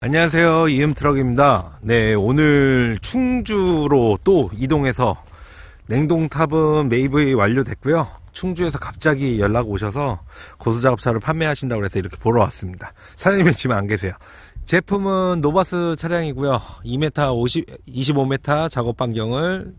안녕하세요. 이음 트럭입니다. 네, 오늘 충주로 또 이동해서 냉동탑은 매입이 완료됐고요. 충주에서 갑자기 연락 오셔서 고수작업차를 판매하신다고 해서 이렇게 보러 왔습니다. 사장님은 지금 안 계세요. 제품은 노바스 차량이고요. 2m 50, 25m 작업 반경을